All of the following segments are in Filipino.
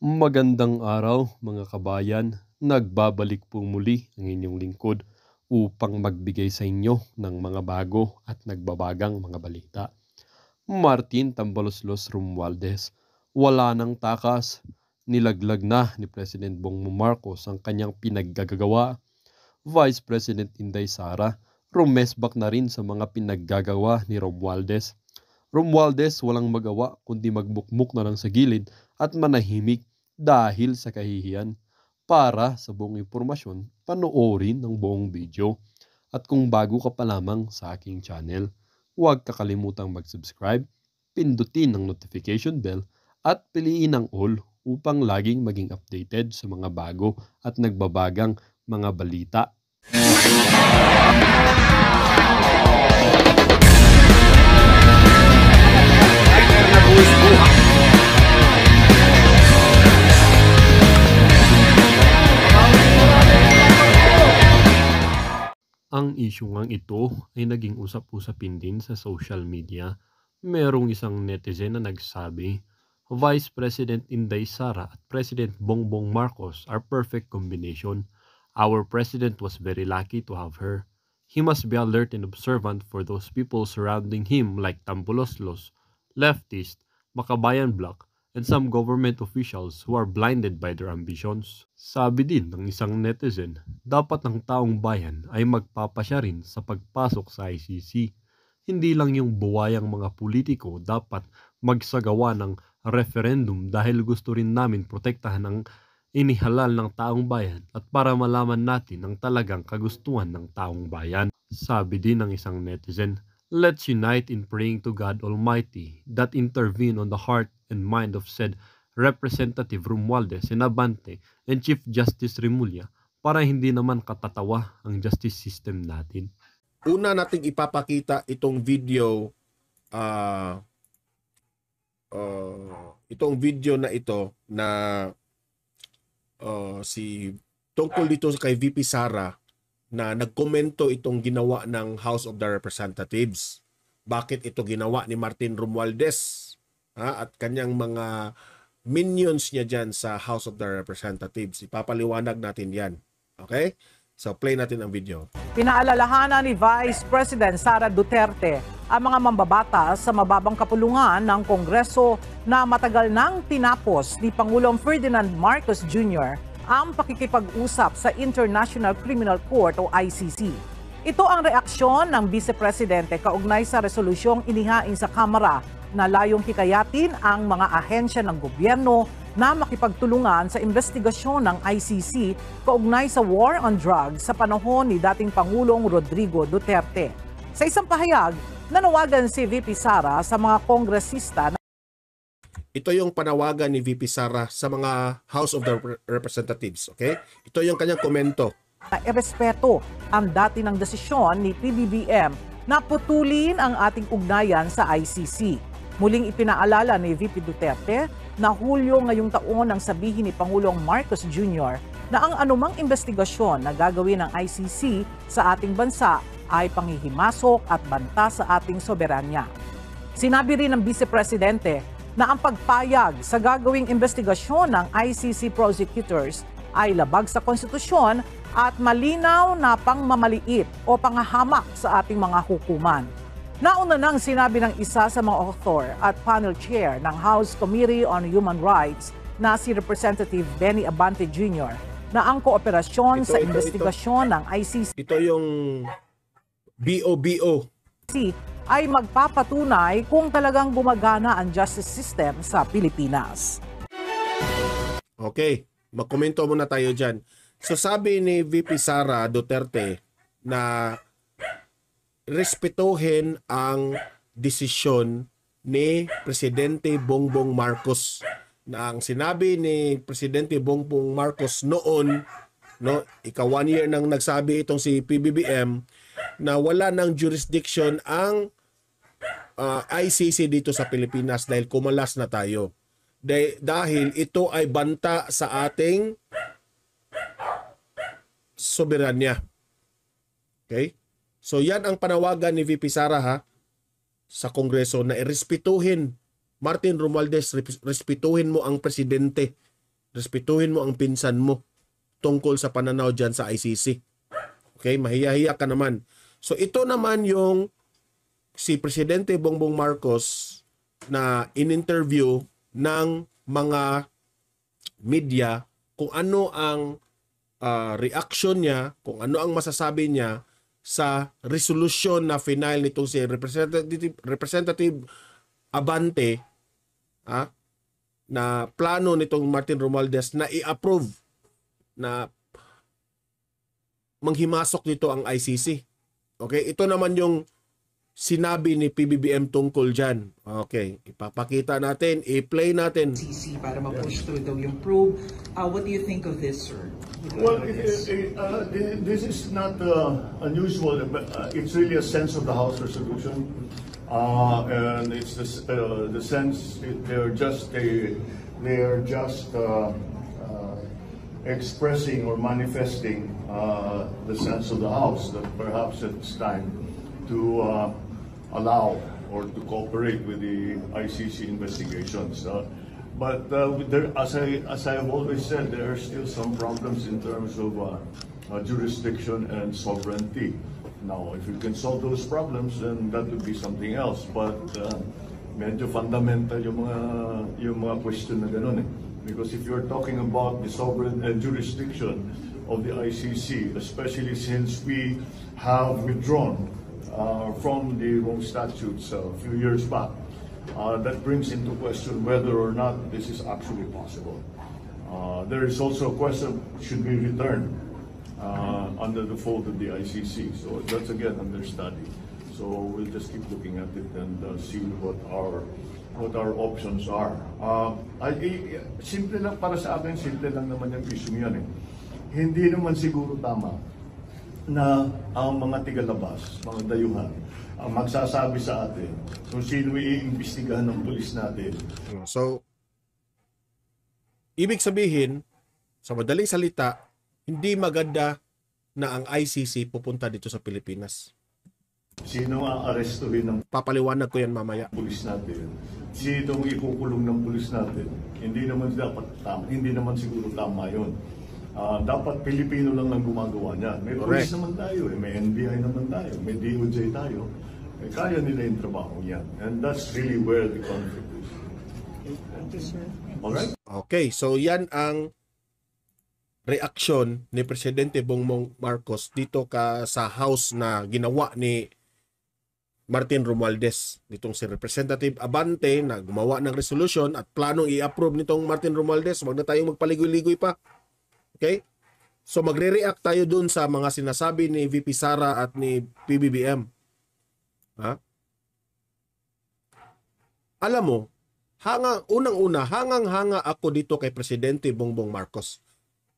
Magandang araw mga kabayan, nagbabalik po muli ang inyong lingkod upang magbigay sa inyo ng mga bago at nagbabagang mga balita. Martin Tambaloslos Romualdez, wala nang takas, nilaglag na ni President Bongbong Marcos ang kanyang pinaggagawa. Vice President Inday Sara, rumesbak na rin sa mga pinaggagawa ni Romualdez. Romualdez walang magawa kundi magbukmuk na lang sa gilid at manahimik dahil sa kahihiyan. Para sa buong impormasyon, panoorin ng buong video. At kung bago ka pa lamang sa aking channel, huwag kakalimutang mag-subscribe, pindutin ang notification bell at piliin ang all upang laging maging updated sa mga bago at nagbabagang mga balita. Ay, Ang isyu ngang ito ay naging usap-usapin din sa social media. Merong isang netizen na nagsabi, Vice President Inday Sara at President Bongbong Marcos are perfect combination. Our president was very lucky to have her. He must be alert and observant for those people surrounding him like Tambuloslos, leftist, Makabayan block, and some government officials who are blinded by their ambitions. Sabi din ng isang netizen, dapat ang taong bayan ay magpapasya rin sa pagpasok sa ICC. Hindi lang yung buwayang mga politiko dapat magsagawa ng referendum dahil gusto rin namin protektahan ang inihalal ng taong bayan at para malaman natin ang talagang kagustuhan ng taong bayan. Sabi din ng isang netizen, Let's unite in praying to God Almighty that intervene on the heart and mind of said Representative Romualdez Sinabante and Chief Justice Remulla para hindi naman katatawa ang justice system natin. Una nating ipapakita itong video uh, uh, itong video na ito na uh, si tungkol dito kay VP Sara na nagkomento itong ginawa ng House of the Representatives. Bakit ito ginawa ni Martin Romualdez? ha, at kanyang mga minions niya dyan sa House of the Representatives. Ipapaliwanag natin yan. Okay? So play natin ang video. Pinaalalahanan ni Vice President Sara Duterte ang mga mambabatas sa mababang kapulungan ng Kongreso na matagal nang tinapos ni Pangulong Ferdinand Marcos Jr. ang pakikipag-usap sa International Criminal Court o ICC. Ito ang reaksyon ng Vice Presidente kaugnay sa resolusyong inihain sa Kamara na layong hikayatin ang mga ahensya ng gobyerno na makipagtulungan sa investigasyon ng ICC kaugnay sa war on drugs sa panahon ni dating Pangulong Rodrigo Duterte. Sa isang pahayag, nanawagan si VP Sara sa mga kongresista na ito yung panawagan ni VP Sara sa mga House of the Representatives, okay? Ito yung kanyang komento. irespeto ang dati ng desisyon ni PBBM na putulin ang ating ugnayan sa ICC. Muling ipinaalala ni VP Duterte na Hulyo ngayong taon ang sabihin ni Pangulong Marcos Jr. na ang anumang investigasyon na gagawin ng ICC sa ating bansa ay pangihimasok at banta sa ating soberanya. Sinabi rin ng Vice Presidente na ang pagpayag sa gagawing investigasyon ng ICC prosecutors ay labag sa konstitusyon at malinaw na pangmamaliit o panghahamak sa ating mga hukuman. Nauna nang sinabi ng isa sa mga author at panel chair ng House Committee on Human Rights na si Representative Benny Abante Jr. na ang kooperasyon ito, sa ito, investigasyon ito. ng ICC Ito yung BOBO ay magpapatunay kung talagang gumagana ang justice system sa Pilipinas. Okay, magkomento muna tayo dyan. So sabi ni VP Sara Duterte na respetuhin ang desisyon ni Presidente Bongbong Marcos na ang sinabi ni Presidente Bongbong Marcos noon no ika one year nang nagsabi itong si PBBM na wala ng jurisdiction ang uh, ah, ICC dito sa Pilipinas dahil kumalas na tayo De, dahil ito ay banta sa ating soberanya okay So yan ang panawagan ni VP Sara ha sa Kongreso na irespetuhin Martin Romualdez, respetuhin mo ang presidente, respetuhin mo ang pinsan mo tungkol sa pananaw dyan sa ICC. Okay, mahiyahiya ka naman. So ito naman yung si Presidente Bongbong Marcos na in-interview ng mga media kung ano ang uh, ah, reaction niya, kung ano ang masasabi niya sa resolusyon na final nitong si Representative, Representative Abante ha, na plano nitong Martin Romualdez na i-approve na manghimasok nito ang ICC. Okay, ito naman yung sinabi ni PBBM tungkol dyan. Okay, ipapakita natin, i-play natin. CC para ma-push through daw yung probe. Uh, what do you think of this, sir? Well, it, it, uh, this is not uh, unusual. But, uh, it's really a sense of the House resolution. Uh, and it's the, uh, the sense they're just, they, they're just uh, uh, expressing or manifesting uh, the sense of the House that perhaps it's time to uh, allow or to cooperate with the ICC investigations. Uh, but uh, there, as, I, as I have always said, there are still some problems in terms of uh, uh, jurisdiction and sovereignty. Now, if we can solve those problems, then that would be something else. But uh, medyo fundamental yung mga, yung mga question na ganun eh. Because if you're talking about the sovereign and jurisdiction of the ICC, especially since we have withdrawn uh, from the home statutes uh, a few years back. Uh, that brings into question whether or not this is actually possible. Uh, there is also a question, should we return uh, under the fold of the ICC? So that's again under study. So we'll just keep looking at it and uh, see what our what our options are. Uh, I, ay, simple lang para sa akin, simple lang naman yung issue yan eh. Hindi naman siguro tama na ang mga tigalabas, mga dayuhan, ang magsasabi sa atin kung sino iimbestigahan ng pulis natin. So, ibig sabihin, sa madaling salita, hindi maganda na ang ICC pupunta dito sa Pilipinas. Sino ang arestuhin ng Papaliwanag ko yan mamaya. pulis natin? Sino ang ikukulong ng pulis natin? Hindi naman dapat tama, hindi naman siguro tama 'yon. Uh, dapat Pilipino lang ang gumagawa niyan. May Correct. police naman tayo, eh, may NBI naman tayo, may DOJ tayo. Eh, kaya nila yung trabaho niyan. And that's really where the contribution is. Alright? Okay, so yan ang reaksyon ni Presidente Bongbong Marcos dito ka sa house na ginawa ni Martin Romualdez nitong si Representative Abante na gumawa ng resolution at planong i-approve nitong Martin Romualdez. Huwag na tayong magpaligoy-ligoy pa. Okay? So magre-react tayo dun sa mga sinasabi ni VP Sara at ni PBBM. Ha? Alam mo, hangang, unang-una, hangang-hanga ako dito kay Presidente Bongbong Marcos.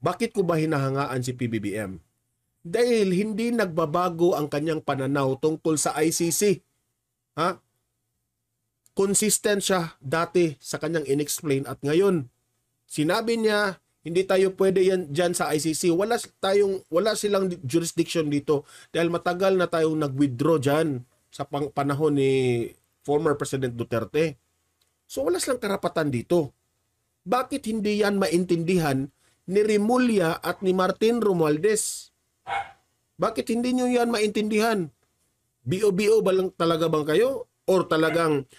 Bakit ko ba hinahangaan si PBBM? Dahil hindi nagbabago ang kanyang pananaw tungkol sa ICC. Ha? Consistent siya dati sa kanyang inexplain at ngayon. Sinabi niya hindi tayo pwede yan dyan sa ICC. Wala, tayong, wala silang jurisdiction dito dahil matagal na tayong nag-withdraw dyan sa pang panahon ni former President Duterte. So wala silang karapatan dito. Bakit hindi yan maintindihan ni Rimulya at ni Martin Romualdez? Bakit hindi nyo yan maintindihan? BOBO ba lang talaga bang kayo? Or talagang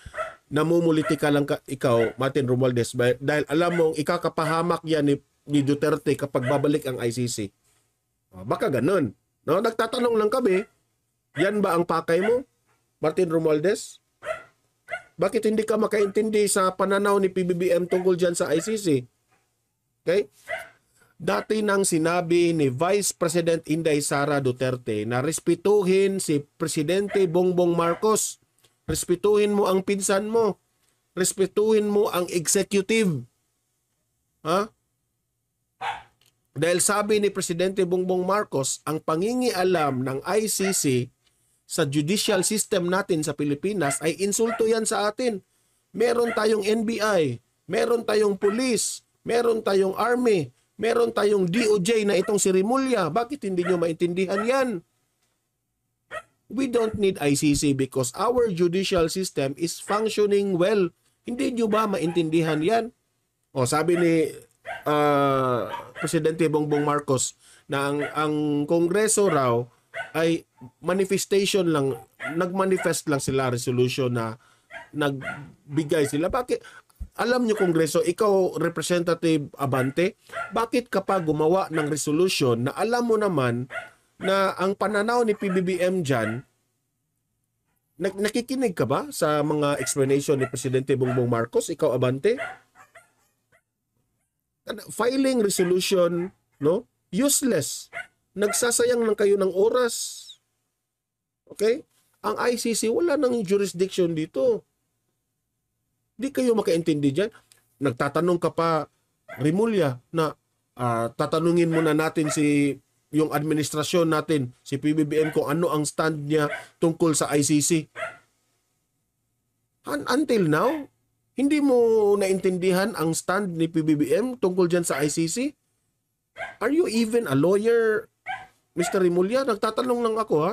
namumuliti ka lang ka, ikaw, Martin Romualdez, dahil alam mong ikakapahamak yan ni ni Duterte kapag babalik ang ICC. Ah, baka ganun. No? Nagtatanong lang kami, yan ba ang pakay mo, Martin Romualdez? Bakit hindi ka makaintindi sa pananaw ni PBBM tungkol dyan sa ICC? Okay? Dati nang sinabi ni Vice President Inday Sara Duterte na respetuhin si Presidente Bongbong Marcos. Respetuhin mo ang pinsan mo. Respetuhin mo ang executive. Ha? Dahil sabi ni Presidente Bongbong Marcos, ang pangingialam ng ICC sa judicial system natin sa Pilipinas ay insulto yan sa atin. Meron tayong NBI, meron tayong police, meron tayong army, meron tayong DOJ na itong si Rimulya. Bakit hindi nyo maintindihan yan? We don't need ICC because our judicial system is functioning well. Hindi nyo ba maintindihan yan? O sabi ni uh, Presidente Bongbong Marcos na ang, ang Kongreso raw ay manifestation lang, nagmanifest lang sila resolution na nagbigay sila. Bakit? Alam nyo Kongreso, ikaw Representative Abante, bakit ka pa gumawa ng resolution na alam mo naman na ang pananaw ni PBBM dyan, nakikinig ka ba sa mga explanation ni Presidente Bongbong Marcos, ikaw Abante? Ano, filing resolution, no? Useless. Nagsasayang lang kayo ng oras. Okay? Ang ICC, wala nang jurisdiction dito. Di kayo makaintindi dyan. Nagtatanong ka pa, Rimulya, na uh, tatanungin muna natin si yung administrasyon natin, si PBBM, kung ano ang stand niya tungkol sa ICC. until now, hindi mo naintindihan ang stand ni PBBM tungkol dyan sa ICC? Are you even a lawyer, Mr. Rimulya? Nagtatanong lang ako ha.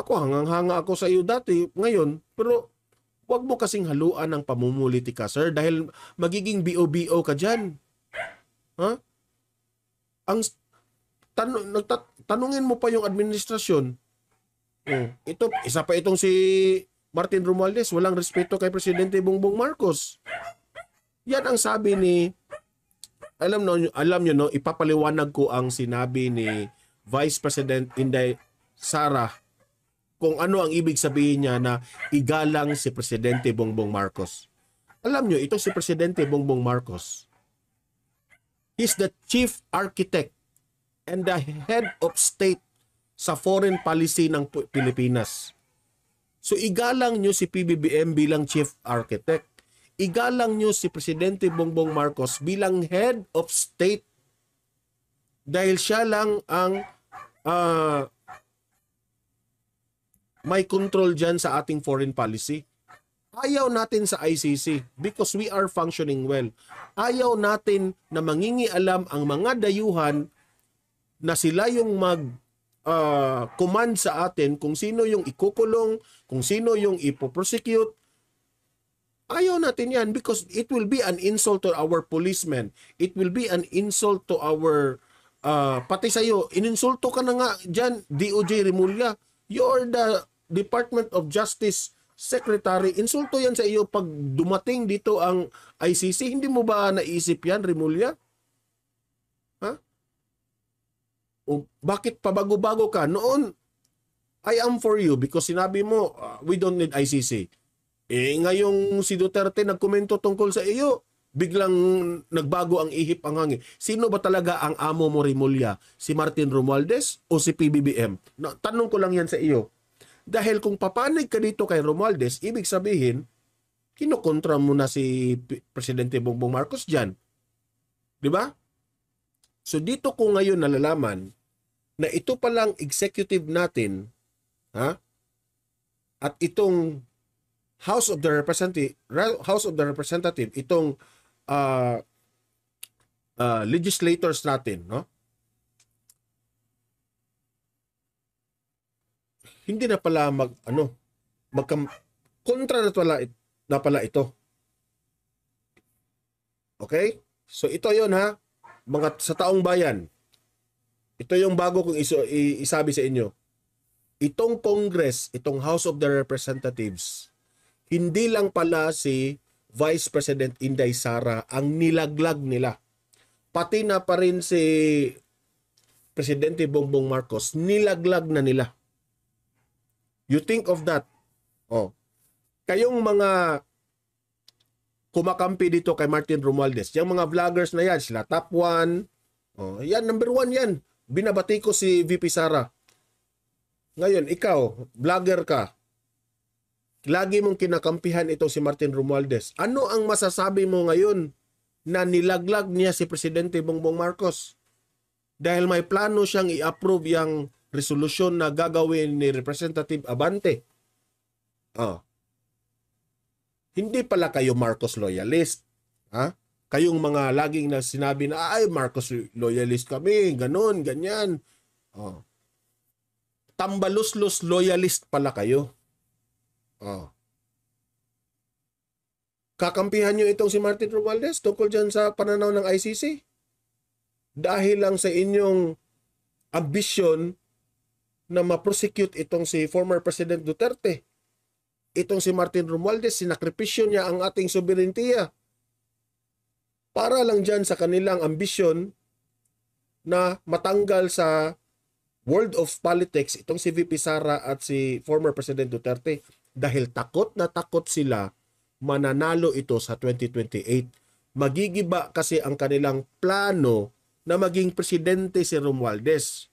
Ako hangang-hanga ako sa iyo dati, ngayon, pero wag mo kasing haluan ng pamumulitika, sir, dahil magiging BOBO ka diyan. Ha? Ang tan tanungin mo pa yung administrasyon. Oh, ito, isa pa itong si Martin Romualdez, walang respeto kay Presidente Bongbong Marcos. Yan ang sabi ni alam no alam niyo no ipapaliwanag ko ang sinabi ni Vice President Inday Sara kung ano ang ibig sabihin niya na igalang si Presidente Bongbong Marcos. Alam niyo ito si Presidente Bongbong Marcos. He's the chief architect and the head of state sa foreign policy ng Pilipinas. So igalang nyo si PBBM bilang chief architect. Igalang nyo si Presidente Bongbong Marcos bilang head of state. Dahil siya lang ang uh, may control dyan sa ating foreign policy. Ayaw natin sa ICC because we are functioning well. Ayaw natin na mangingialam ang mga dayuhan na sila yung mag uh, command sa atin kung sino yung ikukulong, kung sino yung ipoprosecute. Ayaw natin yan because it will be an insult to our policemen. It will be an insult to our, uh, pati sa'yo, ininsulto ka na nga dyan, DOJ Remulla. You're the Department of Justice Secretary. Insulto yan sa iyo pag dumating dito ang ICC. Hindi mo ba naisip yan, Remulla? O bakit pabago-bago ka? Noon, I am for you because sinabi mo, uh, we don't need ICC. Eh, ngayong si Duterte nagkomento tungkol sa iyo, biglang nagbago ang ihip ang hangin. Sino ba talaga ang amo mo Rimulya? Si Martin Romualdez o si PBBM? No, tanong ko lang yan sa iyo. Dahil kung papanig ka dito kay Romualdez, ibig sabihin, kinokontra mo na si Presidente Bongbong Marcos dyan. Di ba? So dito ko ngayon nalalaman na ito palang executive natin, ha? At itong House of the Representative, House of the Representative, itong uh, uh, legislators natin, no? Hindi na pala mag ano, magka kontra na pala, na pala ito. Okay? So ito 'yon ha mga sa taong bayan. Ito yung bago kong iso, isabi sa inyo. Itong Congress, itong House of the Representatives, hindi lang pala si Vice President Inday Sara ang nilaglag nila. Pati na pa rin si Presidente Bongbong Marcos, nilaglag na nila. You think of that. Oh. Kayong mga kumakampi dito kay Martin Romualdez. Yung mga vloggers na yan, sila top 1. Oh, yan, number 1 yan. Binabati ko si VP Sara. Ngayon, ikaw, vlogger ka. Lagi mong kinakampihan ito si Martin Romualdez. Ano ang masasabi mo ngayon na nilaglag niya si Presidente Bongbong Marcos? Dahil may plano siyang i-approve yung resolusyon na gagawin ni Representative Abante. Oh, hindi pala kayo Marcos loyalist. Ha? Kayong mga laging na sinabi na, ay, Marcos loyalist kami, ganun, ganyan. Oh. Tambaluslos loyalist pala kayo. Oh. Kakampihan nyo itong si Martin Romualdez tungkol dyan sa pananaw ng ICC? Dahil lang sa inyong ambisyon na ma-prosecute itong si former President Duterte itong si Martin Romualdez, sinakripisyo niya ang ating soberentiya para lang dyan sa kanilang ambisyon na matanggal sa world of politics itong si VP Sara at si former President Duterte dahil takot na takot sila mananalo ito sa 2028. Magigiba kasi ang kanilang plano na maging presidente si Romualdez.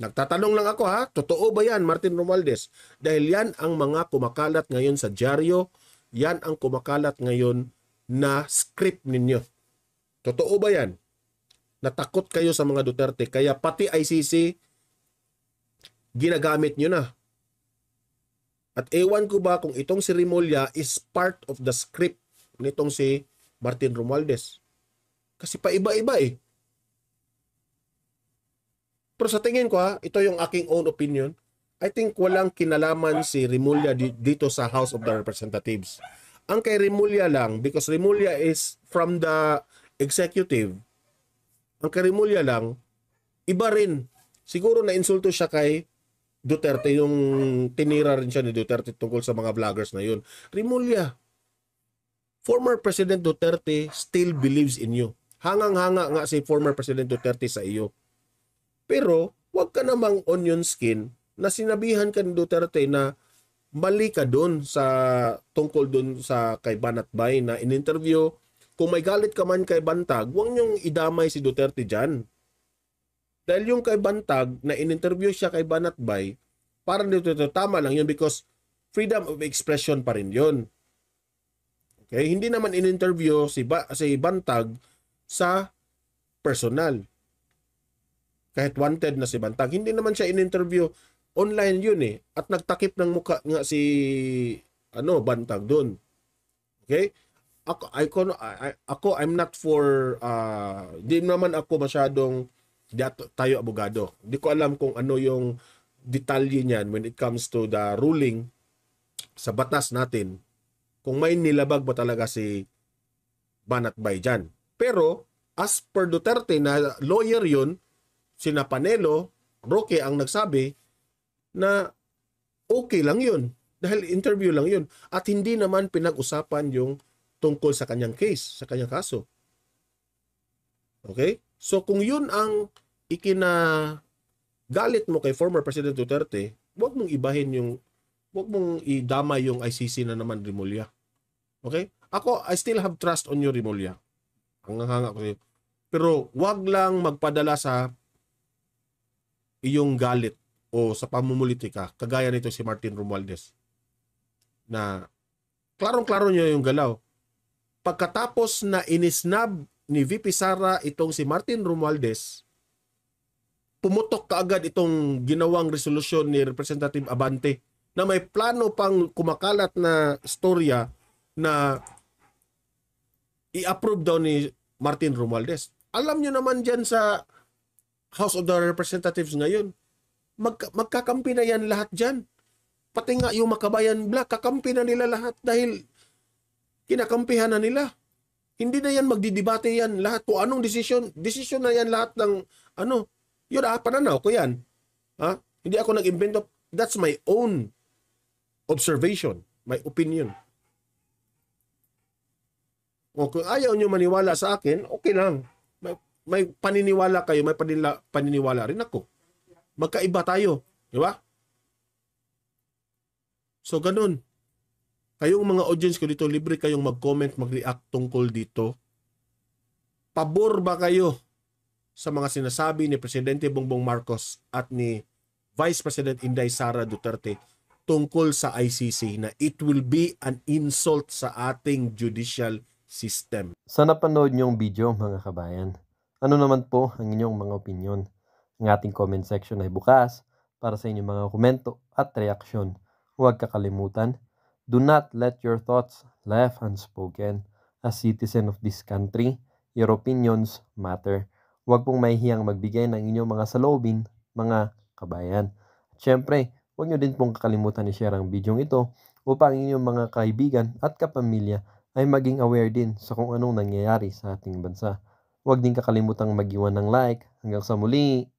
Nagtatanong lang ako ha, totoo ba yan Martin Romualdez? Dahil yan ang mga kumakalat ngayon sa dyaryo, yan ang kumakalat ngayon na script ninyo. Totoo ba yan? Natakot kayo sa mga Duterte, kaya pati ICC, ginagamit nyo na. At ewan ko ba kung itong si Rimolya is part of the script nitong si Martin Romualdez. Kasi paiba-iba eh. Pero sa tingin ko ha, ito yung aking own opinion. I think walang kinalaman si Remulla dito sa House of the Representatives. Ang kay Remulla lang, because Remulla is from the executive, ang kay Remulla lang, iba rin. Siguro na insulto siya kay Duterte, yung tinira rin siya ni Duterte tungkol sa mga vloggers na yun. Remulla, former President Duterte still believes in you. Hangang-hanga nga si former President Duterte sa iyo. Pero wag ka namang onion skin na sinabihan ka ni Duterte na mali ka doon sa tungkol doon sa kay Banatbay na in-interview. Kung may galit ka man kay Bantag, huwag niyong idamay si Duterte dyan. Dahil yung kay Bantag na in-interview siya kay Banatbay, Bay, para Duterte tama lang yun because freedom of expression pa rin yun. Okay, hindi naman in-interview si ba si Bantag sa personal kahit wanted na si Bantag, hindi naman siya in-interview. Online yun eh. At nagtakip ng mukha nga si ano, Bantag doon. Okay? Ako, I, I, ako, I'm not for, uh, naman ako masyadong, tayo abogado. Di ko alam kung ano yung detalye niyan when it comes to the ruling sa batas natin. Kung may nilabag ba talaga si Banat Bay Pero, as per Duterte na lawyer yun, sina Panelo, Roque ang nagsabi na okay lang yun dahil interview lang yun at hindi naman pinag-usapan yung tungkol sa kanyang case, sa kanyang kaso. Okay? So kung yun ang ikina galit mo kay former President Duterte, huwag mong ibahin yung huwag mong idama yung ICC na naman Rimulya. Okay? Ako, I still have trust on you, Rimulya. Ang hanga ko sa'yo. Pero wag lang magpadala sa iyong galit o sa pamumulitika, kagaya nito si Martin Romualdez, na klarong-klaro niya yung galaw. Pagkatapos na inisnab ni VP Sara itong si Martin Romualdez, pumutok kaagad itong ginawang resolusyon ni Representative Abante na may plano pang kumakalat na storya na i-approve daw ni Martin Romualdez. Alam nyo naman dyan sa House of the Representatives ngayon, mag, magkakampi na yan lahat dyan. Pati nga yung Makabayan Black, kakampi na nila lahat dahil kinakampihan na nila. Hindi na yan magdidebate yan lahat. Kung anong desisyon, desisyon na yan lahat ng ano, yun ah, pananaw ko yan. Ha? Hindi ako nag-invent of, that's my own observation, my opinion. O kung ayaw nyo maniwala sa akin, okay lang may paniniwala kayo, may panila, paniniwala rin ako. Magkaiba tayo, di ba? So ganun. Kayong mga audience ko dito, libre kayong mag-comment, mag-react tungkol dito. Pabor ba kayo sa mga sinasabi ni Presidente Bongbong Marcos at ni Vice President Inday Sara Duterte tungkol sa ICC na it will be an insult sa ating judicial system. Sana panood niyong video mga kabayan. Ano naman po ang inyong mga opinion? Ang ating comment section ay bukas para sa inyong mga komento at reaksyon. Huwag kakalimutan, do not let your thoughts left unspoken. As citizen of this country, your opinions matter. Huwag pong mahihiyang magbigay ng inyong mga saloobin, mga kabayan. At syempre, huwag nyo din pong kakalimutan ni share ang video ito upang inyong mga kaibigan at kapamilya ay maging aware din sa kung anong nangyayari sa ating bansa. Huwag din kakalimutang magiwan ng like. Hanggang sa muli!